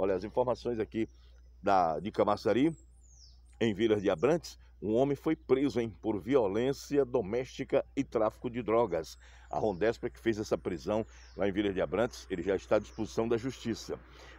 Olha as informações aqui da, de Camaçari, em Vilas de Abrantes, um homem foi preso hein, por violência doméstica e tráfico de drogas. A Rondespa é que fez essa prisão lá em Vila de Abrantes, ele já está à disposição da justiça.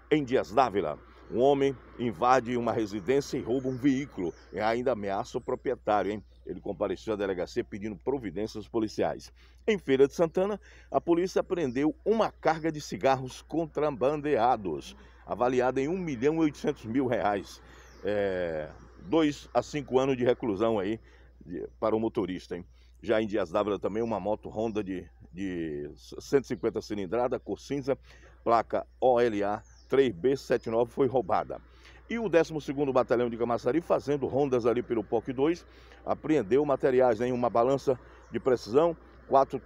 Em Dias Dávila, um homem invade uma residência e rouba um veículo e é ainda ameaça o proprietário. Hein? Ele compareceu à delegacia pedindo providências policiais. Em Feira de Santana, a polícia apreendeu uma carga de cigarros contrabandeados avaliada em 1 milhão e 800 mil reais. É, dois a cinco anos de reclusão aí de, para o motorista. Hein? Já em Dias d'Ávila também uma moto Honda de, de 150 cilindrada, cor cinza, placa OLA 3B79 foi roubada. E o 12º Batalhão de Camaçari, fazendo rondas ali pelo POC 2, apreendeu materiais, né? uma balança de precisão, quatro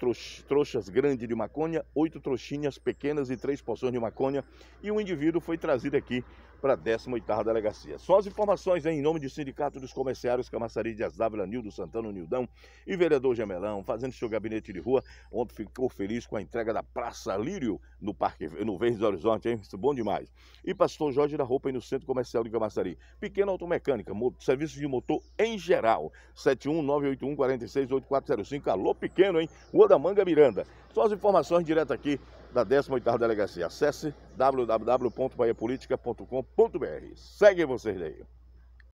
trouxas grandes de maconha, oito trouxinhas pequenas e três porções de maconha e um indivíduo foi trazido aqui para a 18ª Delegacia. Só as informações hein, em nome do Sindicato dos Comerciários Camassari de Azávila, Nildo Santana, Nildão e vereador Gemelão, fazendo seu gabinete de rua. Ontem ficou feliz com a entrega da Praça Lírio no Parque no Verde do Horizonte, hein? Isso é bom demais. E Pastor Jorge da Roupa aí no Centro Comercial de Camassari. Pequena automecânica, serviços de motor em geral. 71981468405. 468405. Alô, pequeno, hein? Manga Miranda. Só as informações direto aqui da 18ª Delegacia. Acesse www.baiapolitica.com.br. Segue vocês daí.